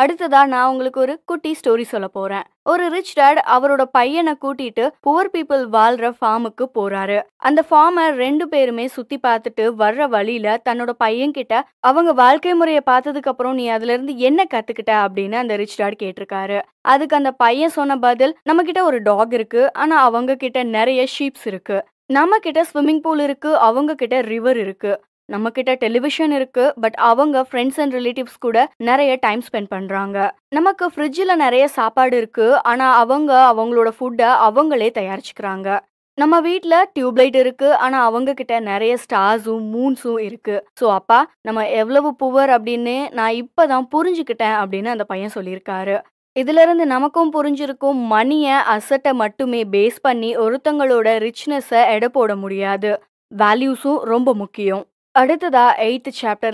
அடுத்ததா நான் உங்களுக்கு ஒரு குட்டி ஸ்டோரி சொல்ல போறேன் ஒரு ரிச் டேட் அவரோட பையனை கூட்டிட்டு புவர் பீப்புள் வாழ்ற ஃபார்முக்கு போறாரு அந்த ஃபார்மை ரெண்டு பேருமே சுத்தி பார்த்துட்டு வர்ற வழியில தன்னோட பையன் கிட்ட அவங்க வாழ்க்கை முறையை பார்த்ததுக்கு அப்புறம் நீ அதுல இருந்து என்ன கத்துக்கிட்ட அப்படின்னு அந்த ரிச் டேட் கேட்டிருக்காரு அதுக்கு அந்த பையன் சொன்ன பதில் நம்ம கிட்ட ஒரு டாக் இருக்கு ஆனா அவங்க கிட்ட நிறைய ஷீப்ஸ் இருக்கு நம்ம கிட்ட ஸ்விம்மிங் பூல் இருக்கு அவங்க கிட்ட ரிவர் இருக்கு நம்மக்கிட்ட டெலிவிஷன் இருக்கு பட் அவங்க ஃப்ரெண்ட்ஸ் அண்ட் ரிலேட்டிவ்ஸ் கூட நிறைய டைம் ஸ்பெண்ட் பண்ணுறாங்க நமக்கு ஃப்ரிட்ஜில் நிறைய சாப்பாடு இருக்கு ஆனால் அவங்க அவங்களோட ஃபுட்டை அவங்களே தயாரிச்சுக்கிறாங்க நம்ம வீட்டில் டியூப் லைட் இருக்கு ஆனால் அவங்க கிட்ட நிறைய ஸ்டார்ஸும் மூன்ஸும் இருக்கு ஸோ அப்பா நம்ம எவ்வளவு புவர் அப்படின்னு நான் இப்போ தான் புரிஞ்சுக்கிட்டேன் அப்படின்னு அந்த பையன் சொல்லியிருக்காரு இருந்து நமக்கும் புரிஞ்சிருக்கும் மணியை அசட்டை மட்டுமே பேஸ் பண்ணி ஒருத்தங்களோட ரிச்னஸை எடை போட முடியாது வேல்யூஸும் ரொம்ப முக்கியம் அடுத்ததா எயித்து சாப்டர்